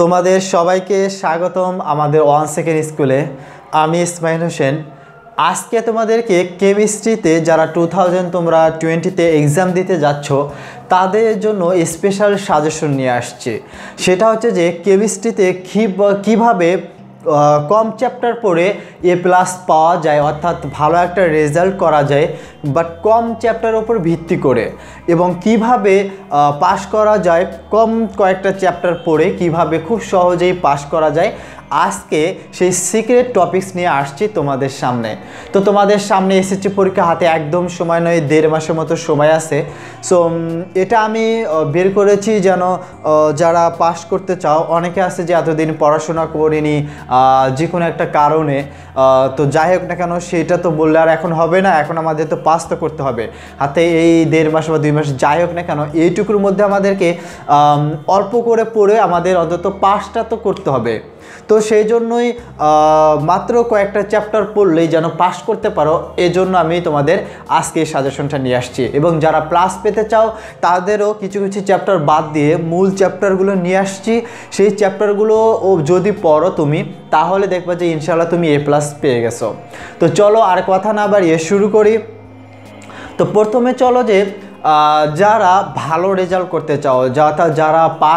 তোমাদের সবাইকে স্বাগতম আমাদের ওয়ান সেকেন্ড স্কুলে আমি ইসমাইল হোসেন আজকে তোমাদেরকে কেমিস্ট্রিতে যারা টু থাউজেন্ড তোমরা টোয়েন্টিতে এক্সাম দিতে যাচ্ছ তাদের জন্য স্পেশাল সাজেশন নিয়ে আসছে সেটা হচ্ছে যে কেমিস্ট্রিতে কীভাবে কম চ্যাপ্টার পড়ে এ প্লাস পাওয়া যায় অর্থাৎ ভালো একটা রেজাল্ট করা যায় বাট কম চ্যাপ্টার ওপর ভিত্তি করে এবং কিভাবে পাশ করা যায় কম কয়েকটা চ্যাপ্টার পড়ে কিভাবে খুব সহজেই পাশ করা যায় আজকে সেই সিক্রেট টপিক্স নিয়ে আসছি তোমাদের সামনে তো তোমাদের সামনে এসএসসি পরীক্ষা হাতে একদম সময় নয় দেড় মাসের মতো সময় আছে সো এটা আমি বের করেছি যেন যারা পাস করতে চাও অনেকে আছে যে এতদিন পড়াশোনা করিনি যে কোনো একটা কারণে তো যাই হোক না কেন সেটা তো বললে আর এখন হবে না এখন আমাদের তো বাস্ত করতে হবে হাতে এই দেড় মাস বা দুই মাস যাই হোক না কেন এইটুকুর মধ্যে আমাদেরকে অল্প করে পড়ে আমাদের অন্তত পাশটা তো করতে হবে তো সেই জন্যই মাত্র কয়েকটা চ্যাপ্টার পড়লেই যেন পাস করতে পারো এজন্য আমি তোমাদের আজকে এই সাজেশনটা নিয়ে আসছি এবং যারা প্লাস পেতে চাও তাদেরও কিছু কিছু চ্যাপ্টার বাদ দিয়ে মূল চ্যাপ্টারগুলো নিয়ে আসছি সেই চ্যাপ্টারগুলো ও যদি পড়ো তুমি তাহলে দেখবা যে ইনশাল্লাহ তুমি এ প্লাস পেয়ে গেছো তো চলো আর কথা না বাড়িয়ে শুরু করি তো প্রথমে চলো যে যারা ভালো রেজাল্ট করতে চাও যা যারা পা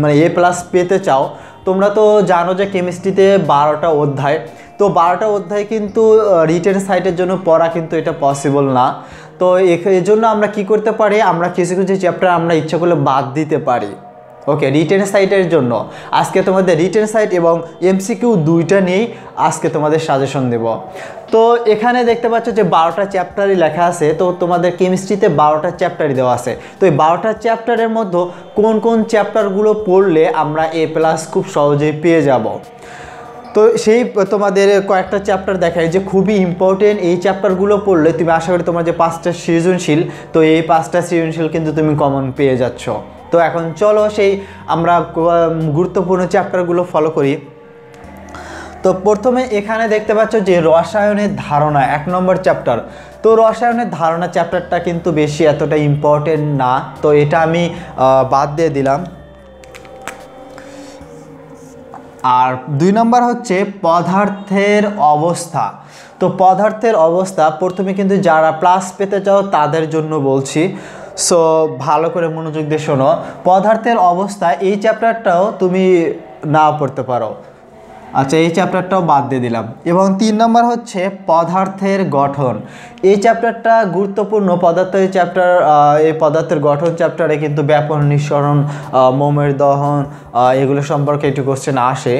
মানে এ প্লাস পেতে চাও তোমরা তো জানো যে কেমিস্ট্রিতে বারোটা অধ্যায় তো বারোটা অধ্যায় কিন্তু রিটেন সাইটের জন্য পড়া কিন্তু এটা পসিবল না তো এজন্য জন্য আমরা কি করতে পারি আমরা কিছু কিছু চ্যাপ্টার আমরা ইচ্ছা করলে বাদ দিতে পারি ওকে রিটেন সাইটের জন্য আজকে তোমাদের রিটেন সাইট এবং এমসিকিউ দুইটা নিয়েই আজকে তোমাদের সাজেশন দেব তো এখানে দেখতে পাচ্ছ যে বারোটা চ্যাপ্টারই লেখা আছে তো তোমাদের কেমিস্ট্রিতে বারোটা চ্যাপ্টারই দেওয়া আছে তো এই বারোটা চ্যাপ্টারের মধ্যে কোন কোন চ্যাপ্টারগুলো পড়লে আমরা এ প্লাস খুব সহজেই পেয়ে যাব তো সেই তোমাদের কয়েকটা চ্যাপ্টার দেখায় যে খুবই ইম্পর্টেন্ট এই চ্যাপ্টারগুলো পড়লে তুমি আশা করি তোমার যে পাঁচটা সৃজনশীল তো এই পাঁচটা সৃজনশীল কিন্তু তুমি কমন পেয়ে যাচ্ছ তো এখন চলো সেই আমরা গুরুত্বপূর্ণ চ্যাপ্টারগুলো ফলো করি তো প্রথমে এখানে দেখতে পাচ্ছ যে রসায়নের ধারণা এক নম্বর চ্যাপ্টার তো রসায়নের ধারণা চ্যাপ্টারটা কিন্তু বেশি এতটা ইম্পর্টেন্ট না তো এটা আমি বাদ দিয়ে দিলাম আর দুই নম্বর হচ্ছে পদার্থের অবস্থা তো পদার্থের অবস্থা প্রথমে কিন্তু যারা প্লাস পেতে চাও তাদের জন্য বলছি সো ভালো করে মনোযোগ দিয়ে শোনো পদার্থের অবস্থা এই চ্যাপ্টারটাও তুমি না পড়তে পারো আচ্ছা এই চ্যাপ্টারটাও বাদ দিয়ে দিলাম এবং তিন নম্বর হচ্ছে পদার্থের গঠন এই চ্যাপ্টারটা গুরুত্বপূর্ণ পদার্থের চ্যাপ্টার এই পদার্থের গঠন চ্যাপ্টারে কিন্তু ব্যাপন নিঃসরণ মোমের দহন এগুলো সম্পর্কে একটু কোশ্চেন আসে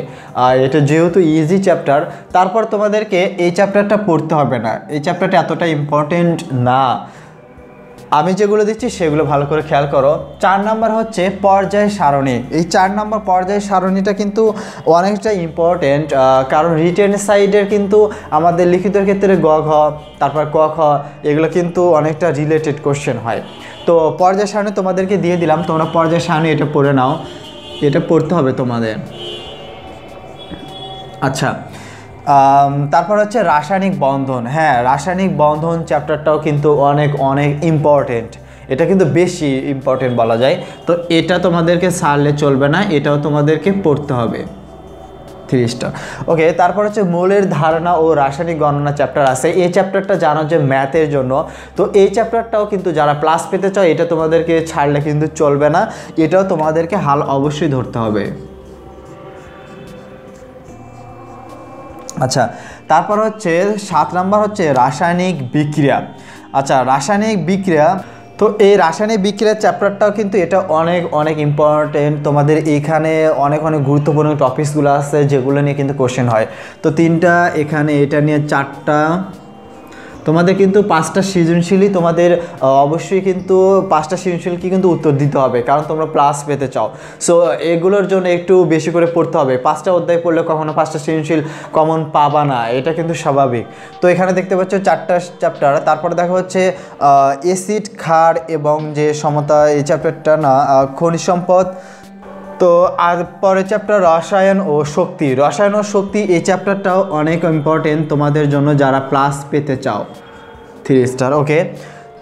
এটা যেহেতু ইজি চ্যাপ্টার তারপর তোমাদেরকে এই চ্যাপ্টারটা পড়তে হবে না এই চ্যাপ্টারটা এতটা ইম্পর্টেন্ট না আমি যেগুলো দিচ্ছি সেগুলো ভালো করে খেয়াল করো চার নাম্বার হচ্ছে পর্যায় সারণী এই চার নাম্বার পর্যায় সারণীটা কিন্তু অনেকটা ইম্পর্টেন্ট কারণ রিটেন সাইডের কিন্তু আমাদের লিখিতের ক্ষেত্রে গ ঘ তারপর ক খ এগুলো কিন্তু অনেকটা রিলেটেড কোশ্চেন হয় তো পর্যায় সারণী তোমাদেরকে দিয়ে দিলাম তোমরা পর্যায় সারণী এটা পড়ে নাও এটা পড়তে হবে তোমাদের আচ্ছা তারপর হচ্ছে রাসায়নিক বন্ধন হ্যাঁ রাসায়নিক বন্ধন চ্যাপ্টারটাও কিন্তু অনেক অনেক ইম্পর্টেন্ট এটা কিন্তু বেশি ইম্পর্টেন্ট বলা যায় তো এটা তোমাদেরকে সারলে চলবে না এটাও তোমাদেরকে পড়তে হবে তিরিশটা ওকে তারপর হচ্ছে মূলের ধারণা ও রাসায়নিক গণনা চ্যাপ্টার আছে এই চ্যাপ্টারটা জানো যে ম্যাথের জন্য তো এই চ্যাপ্টারটাও কিন্তু যারা প্লাস পেতে চাও এটা তোমাদেরকে ছাড়লে কিন্তু চলবে না এটাও তোমাদেরকে হাল অবশ্যই ধরতে হবে আচ্ছা তারপর হচ্ছে সাত নাম্বার হচ্ছে রাসায়নিক বিক্রিয়া আচ্ছা রাসায়নিক বিক্রিয়া তো এই রাসায়নিক বিক্রিয়ার চ্যাপ্টারটাও কিন্তু এটা অনেক অনেক ইম্পর্টেন্ট তোমাদের এখানে অনেক অনেক গুরুত্বপূর্ণ টপিকসগুলো আছে যেগুলো নিয়ে কিন্তু কোশ্চেন হয় তো তিনটা এখানে এটা নিয়ে চারটা তোমাদের কিন্তু পাঁচটা সৃজনশীলই তোমাদের অবশ্যই কিন্তু পাঁচটা সৃজনশীলকে কিন্তু উত্তর দিতে হবে কারণ তোমরা প্লাস পেতে চাও সো এগুলোর জন্য একটু বেশি করে পড়তে হবে পাঁচটা অধ্যায় পড়লে কখনো পাঁচটা সৃজনশীল কমন পাবা না এটা কিন্তু স্বাভাবিক তো এখানে দেখতে পাচ্ছ চারটা চ্যাপ্টার তারপরে দেখা হচ্ছে এসিড খাড় এবং যে সমতা এই চ্যাপ্টারটা না খনিজ সম্পদ তো আর পরের চ্যাপ্টার রসায়ন ও শক্তি রসায়ন ও শক্তি এই চ্যাপ্টারটাও অনেক ইম্পর্টেন্ট তোমাদের জন্য যারা প্লাস পেতে চাও থ্রি স্টার ওকে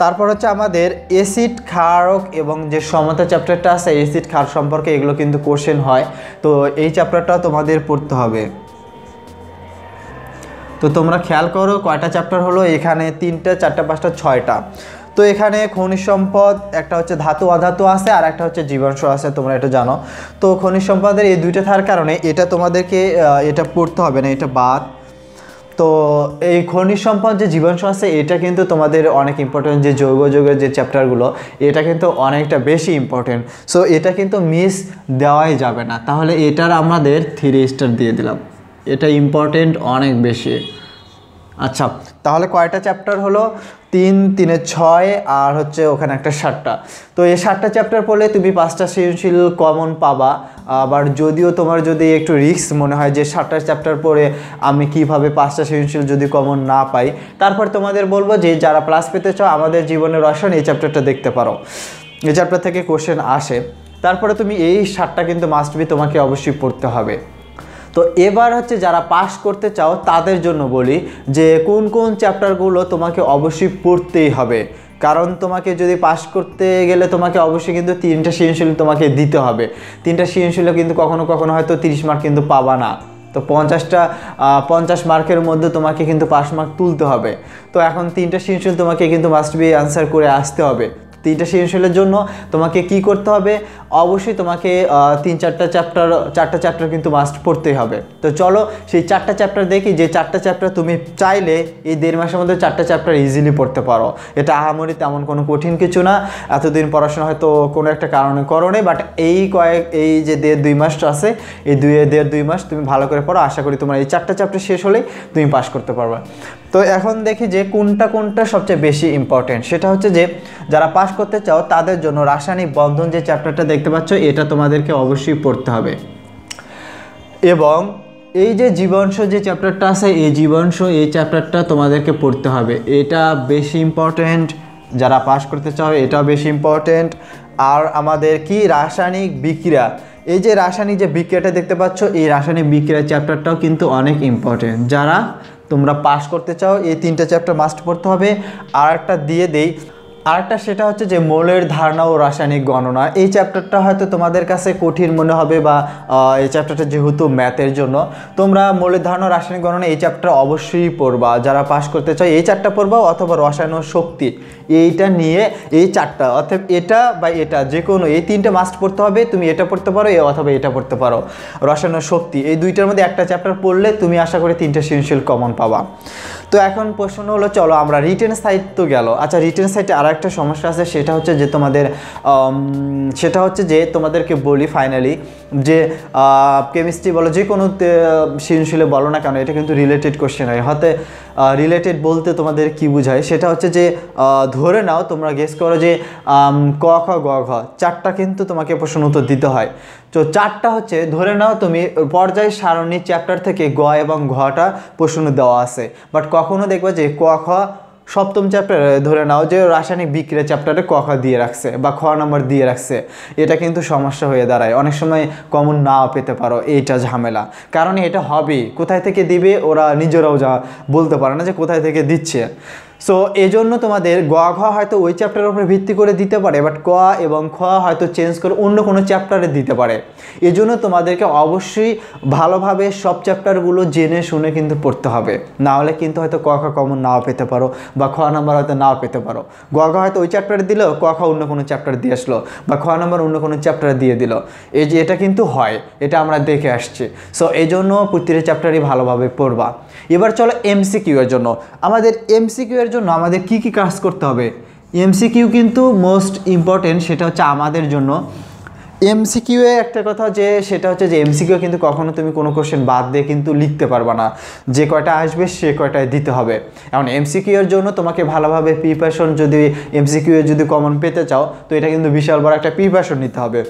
তারপর হচ্ছে আমাদের এসিড ক্ষারক এবং যে সমতা চ্যাপ্টারটা আছে এসিড ক্ষার সম্পর্কে এগুলো কিন্তু কোশ্চেন হয় তো এই চ্যাপ্টারটা তোমাদের পড়তে হবে তো তোমরা খেয়াল করো কয়টা চ্যাপ্টার হলো এখানে তিনটা চারটা পাঁচটা ছয়টা তো এখানে খনিজ সম্পদ একটা হচ্ছে ধাতু অধাতু আছে আর একটা হচ্ছে জীবাংশ আছে তোমরা এটা জানো তো খনিজ সম্পদের এই দুইটা থাকার কারণে এটা তোমাদেরকে এটা পড়তে হবে না এটা বাদ তো এই খনিজ সম্পদ যে জীবাংশ আছে এটা কিন্তু তোমাদের অনেক ইম্পর্টেন্ট যে যৌগ যুগের যে চ্যাপ্টারগুলো এটা কিন্তু অনেকটা বেশি ইম্পর্টেন্ট সো এটা কিন্তু মিস দেওয়াই যাবে না তাহলে এটার আমাদের থ্রি স্টার দিয়ে দিলাম এটা ইম্পর্টেন্ট অনেক বেশি আচ্ছা তাহলে কয়টা চ্যাপ্টার হলো তিন তিনে ছয় আর হচ্ছে ওখানে একটা ষাটটা তো এই ষাটটা চ্যাপ্টার পড়লে তুমি পাঁচটা সৃজনশীল কমন পাবা আবার যদিও তোমার যদি একটু রিস্ক মনে হয় যে ষাটটা চ্যাপ্টার পড়ে আমি কিভাবে পাঁচটা সৃজনশীল যদি কমন না পাই তারপর তোমাদের বলবো যে যারা প্লাস পেতে চাও আমাদের জীবনের রসায়ন এই চ্যাপ্টারটা দেখতে পারো এই চ্যাপ্টার থেকে কোশ্চেন আসে তারপরে তুমি এই ষাটটা কিন্তু মাস্ট বি তোমাকে অবশ্যই পড়তে হবে তো এবার হচ্ছে যারা পাস করতে চাও তাদের জন্য বলি যে কোন কোন চ্যাপ্টারগুলো তোমাকে অবশ্যই পড়তেই হবে কারণ তোমাকে যদি পাস করতে গেলে তোমাকে অবশ্যই কিন্তু তিনটা সৃজনশীল তোমাকে দিতে হবে তিনটা সৃজনশীলও কিন্তু কখনো কখনো হয়তো তিরিশ মার্ক কিন্তু পাবা না তো পঞ্চাশটা পঞ্চাশ মার্কের মধ্যে তোমাকে কিন্তু পাস মার্ক তুলতে হবে তো এখন তিনটা সৃজনশীল তোমাকে কিন্তু মাস্ট বি আনসার করে আসতে হবে তিনটা সৃজনশীলের জন্য তোমাকে কি করতে হবে অবশ্যই তোমাকে তিন চারটা চ্যাপ্টার চারটা চ্যাপ্টার কিন্তু মাস্ট পড়তেই হবে তো চলো সেই চারটা চ্যাপ্টার দেখি যে চারটা চ্যাপ্টার তুমি চাইলে এই দেড় মাসের মধ্যে চারটা চ্যাপ্টার ইজিলি পড়তে পারো এটা আহামরি তেমন কোনো কঠিন কিছু না এতদিন পড়াশোনা হয়তো কোনো একটা কারণে করোনি বাট এই কয়েক এই যে দেড় দুই মাস আছে এই দুই দেড় দুই মাস তুমি ভালো করে পড়ো আশা করি তোমার এই চারটা চ্যাপ্টার শেষ হলেই তুমি পাস করতে পারবে তো এখন দেখি যে কোনটা কোনটা সবচেয়ে বেশি ইম্পর্টেন্ট সেটা হচ্ছে যে যারা পাশ করতে চাও তাদের জন্য রাসায়নিক বন্ধন যে চ্যাপ্টারটা দেখতে পাচ্ছ এটা তোমাদেরকে অবশ্যই পড়তে হবে এবং এই যে জীবনশ যে চ্যাপ্টারটা আছে এই জীবনশ এই চ্যাপ্টারটা তোমাদেরকে পড়তে হবে এটা বেশি ইম্পর্টেন্ট যারা পাশ করতে চাও এটা বেশি ইম্পর্টেন্ট আর আমাদের কি রাসায়নিক বিক্রিয়া এই যে রাসায়নিক যে বিক্রিয়াটা দেখতে পাচ্ছ এই রাসায়নিক বিক্রিয়া চ্যাপ্টারটাও কিন্তু অনেক ইম্পর্টেন্ট যারা তোমরা পাস করতে চাও এই তিনটা চ্যাপ্টার মাস্ট পড়তে হবে আর একটা দিয়ে দেই আরেকটা সেটা হচ্ছে যে মৌলের ধারণা ও রাসায়নিক গণনা এই চ্যাপ্টারটা হয়তো তোমাদের কাছে কঠিন মনে হবে বা এই চ্যাপ্টারটা যেহেতু ম্যাথের জন্য তোমরা মৌলের ধারণা রাসায়নিক গণনা এই চ্যাপ্টার অবশ্যই পড়বা যারা পাস করতে চাও এই চারটা পড়বা অথবা রসায়ন ও শক্তি এইটা নিয়ে এই চারটা অর্থাৎ এটা বা এটা যে কোনো এই তিনটা মাস্ট পড়তে হবে তুমি এটা পড়তে পারো অথবা এটা পড়তে পারো রসায়ন ও শক্তি এই দুইটার মধ্যে একটা চ্যাপ্টার পড়লে তুমি আশা করি তিনটা সিনশিল কমন পাবা তো এখন প্রশ্ন হলো চলো আমরা রিটেন সাইট তো গেল আচ্ছা রিটেন সাইটে আর একটা সমস্যা আছে সেটা হচ্ছে যে তোমাদের সেটা হচ্ছে যে তোমাদেরকে বলি ফাইনালি যে কেমিস্ট্রি বলো যে কোনো সৃজনশীলে বলো না কেন এটা কিন্তু রিলেটেড কোশ্চেন হয় হতে রিলেটেড বলতে তোমাদের কি বোঝায় সেটা হচ্ছে যে ধরে নাও তোমরা গেস করো যে ক খ গ ঘ চারটা কিন্তু তোমাকে প্রশ্ন উত্তর দিতে হয় তো চারটা হচ্ছে ধরে নাও তুমি পর্যায় সারণী চ্যাপ্টার থেকে গ এবং ঘটা প্রশ্ন দেওয়া আছে বাট কখনো দেখবে যে ক খ সপ্তম চ্যাপ্টারে ধরে নাও যে রাসায়নিক বিক্রিয়া চ্যাপ্টারে ক খ দিয়ে রাখছে বা খ নাম্বার দিয়ে রাখছে এটা কিন্তু সমস্যা হয়ে দাঁড়ায় অনেক সময় কমন না পেতে পারো এইটা ঝামেলা কারণ এটা হবে কোথায় থেকে দিবে ওরা নিজেরাও যা বলতে পারে না যে কোথায় থেকে দিচ্ছে সো এজন্য তোমাদের গ ঘ হয়তো ওই চ্যাপ্টারের উপরে ভিত্তি করে দিতে পারে বাট ক এবং খ হয়তো চেঞ্জ করে অন্য কোনো চ্যাপ্টারে দিতে পারে এজন্য তোমাদেরকে অবশ্যই ভালোভাবে সব চ্যাপ্টারগুলো জেনে শুনে কিন্তু পড়তে হবে না হলে কিন্তু হয়তো ক খ কমন নাও পেতে পারো বা খ নাম্বার হয়তো নাও পেতে পারো গ ঘ হয়তো ওই চ্যাপ্টারে দিল ক খ অন্য কোনো চ্যাপ্টার দিয়ে আসলো বা খ নাম্বার অন্য কোনো চ্যাপ্টারে দিয়ে দিল এই যে এটা কিন্তু হয় এটা আমরা দেখে আসছি সো এই জন্য প্রতিটা চ্যাপ্টারই ভালোভাবে পড়বা এবার চলো এমসিকিউ এর জন্য আমাদের এমসিকিউ এর এর জন্য আমাদের কি কি কাজ করতে হবে এমসিকিউ কিন্তু মোস্ট ইম্পর্টেন্ট সেটা হচ্ছে আমাদের জন্য এমসিকিউ এ একটা কথা যে সেটা হচ্ছে যে এমসিকিউ কিন্তু কখনো তুমি কোনো কোশ্চেন বাদ দিয়ে কিন্তু লিখতে পারবা না যে কয়টা আসবে সে কয়টায় দিতে হবে এখন এমসিকিউ এর জন্য তোমাকে ভালোভাবে প্রিপারেশন যদি এমসিকিউ এ যদি কমন পেতে চাও তো এটা কিন্তু বিশাল বড় একটা প্রিপারেশন নিতে হবে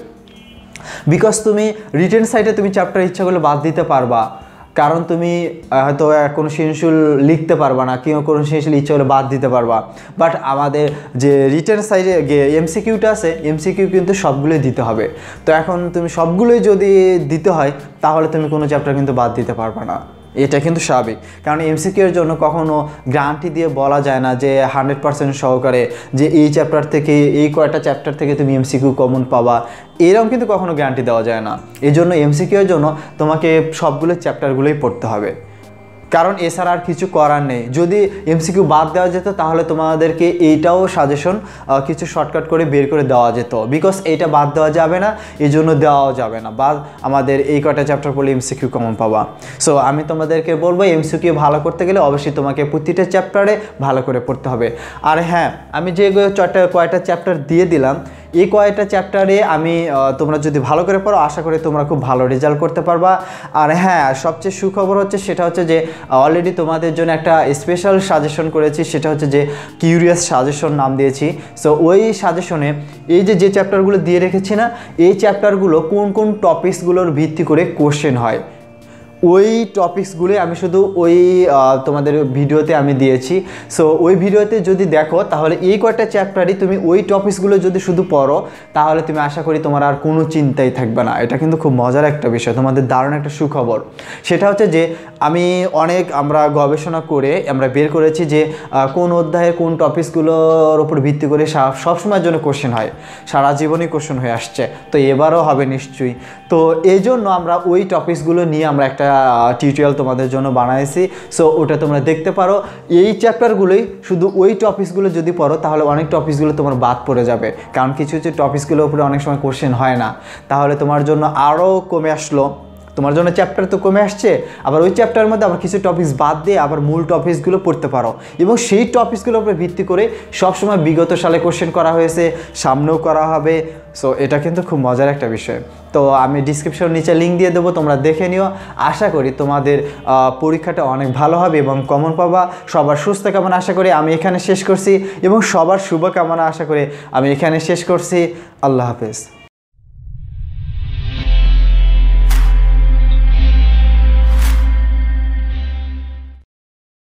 বিকজ তুমি রিটেন সাইডে তুমি চ্যাপ্টার ইচ্ছা করলে বাদ দিতে পারবা কারণ তুমি হয়তো কোনো সৃজনশীল লিখতে পারবা না কিংবা কোনো সৃজনশীল ইচ্ছে হলে বাদ দিতে পারবা বাট আমাদের যে রিটার্ন সাইডে গিয়ে এমসিকিউটা আছে এমসিকিউ কিন্তু সবগুলোই দিতে হবে তো এখন তুমি সবগুলোই যদি দিতে হয় তাহলে তুমি কোনো চ্যাপ্টার কিন্তু বাদ দিতে পারবা না এটা কিন্তু স্বাভাবিক কারণ এমসিকিউর জন্য কখনো গ্রান্টি দিয়ে বলা যায় না যে হান্ড্রেড পার্সেন্ট সহকারে যে এই চ্যাপ্টার থেকে এই কয়টা চ্যাপ্টার থেকে তুমি এমসিকিউ কমন পাবা এরকম কিন্তু কখনো গ্যারান্টি দেওয়া যায় না এই জন্য এমসিকিউর জন্য তোমাকে সবগুলো চ্যাপ্টারগুলোই পড়তে হবে কারণ এছাড়া আর কিছু করার নেই যদি এমসিকিউ বাদ দেওয়া যেত তাহলে তোমাদেরকে এইটাও সাজেশন কিছু শর্টকাট করে বের করে দেওয়া যেত বিকজ এইটা বাদ দেওয়া যাবে না এই জন্য দেওয়াও যাবে না বাদ আমাদের এই কটা চ্যাপ্টার পড়লে এমসিকিউ কমন পাবা সো আমি তোমাদেরকে বলবো এমসিকিউ ভালো করতে গেলে অবশ্যই তোমাকে প্রতিটা চ্যাপ্টারে ভালো করে পড়তে হবে আর হ্যাঁ আমি যে চারটা কয়টা চ্যাপ্টার দিয়ে দিলাম এই কয়েকটা চ্যাপ্টারে আমি তোমরা যদি ভালো করে পড়ো আশা করি তোমরা খুব ভালো রেজাল্ট করতে পারবা আর হ্যাঁ সবচেয়ে সুখবর হচ্ছে সেটা হচ্ছে যে অলরেডি তোমাদের জন্য একটা স্পেশাল সাজেশন করেছি সেটা হচ্ছে যে কিউরিয়াস সাজেশন নাম দিয়েছি সো ওই সাজেশনে এই যে যে চ্যাপ্টারগুলো দিয়ে রেখেছি না এই চ্যাপ্টারগুলো কোন কোন টপিকসগুলোর ভিত্তি করে কোশ্চেন হয় ওই টপিকসগুলোই আমি শুধু ওই তোমাদের ভিডিওতে আমি দিয়েছি সো ওই ভিডিওতে যদি দেখো তাহলে এই কয়েকটা চ্যাপ্টারই তুমি ওই টপিক্সগুলো যদি শুধু পড়ো তাহলে তুমি আশা করি তোমার আর কোনো চিন্তাই থাকবে না এটা কিন্তু খুব মজার একটা বিষয় তোমাদের দারুণ একটা সুখবর সেটা হচ্ছে যে আমি অনেক আমরা গবেষণা করে আমরা বের করেছি যে কোন অধ্যায়ে কোন টপিকসগুলোর ওপর ভিত্তি করে সবসময়ের জন্য কোশ্চেন হয় সারা জীবনই কোশ্চেন হয়ে আসছে তো এবারও হবে নিশ্চয়ই তো এই জন্য আমরা ওই টপিকসগুলো নিয়ে আমরা একটা টিউটোরিয়াল তোমাদের জন্য বানাইছি সো ওটা তোমরা দেখতে পারো এই চ্যাপ্টারগুলোই শুধু ওই টপিকসগুলো যদি পড়ো তাহলে অনেক টপিকসগুলো তোমার বাদ পড়ে যাবে কারণ কিছু কিছু টপিকসগুলোর উপরে অনেক সময় কোশ্চেন হয় না তাহলে তোমার জন্য আরও কমে আসলো তোমার জন্য চ্যাপ্টার তো কমে আসছে আবার ওই চ্যাপ্টারের মধ্যে আবার কিছু টপিকস বাদ দিয়ে আবার মূল টপিকসগুলো পড়তে পারো এবং সেই টপিকসগুলোর উপরে ভিত্তি করে সবসময় বিগত সালে কোশ্চেন করা হয়েছে সামনেও করা হবে সো এটা কিন্তু খুব মজার একটা বিষয় তো আমি ডিসক্রিপশন নিচে লিঙ্ক দিয়ে দেবো তোমরা দেখে নিও আশা করি তোমাদের পরীক্ষাটা অনেক ভালো হবে এবং কমন পাবা সবার সুস্থ কামনা আশা করি আমি এখানে শেষ করছি এবং সবার শুভকামনা আশা করে আমি এখানে শেষ করছি আল্লাহ হাফেজ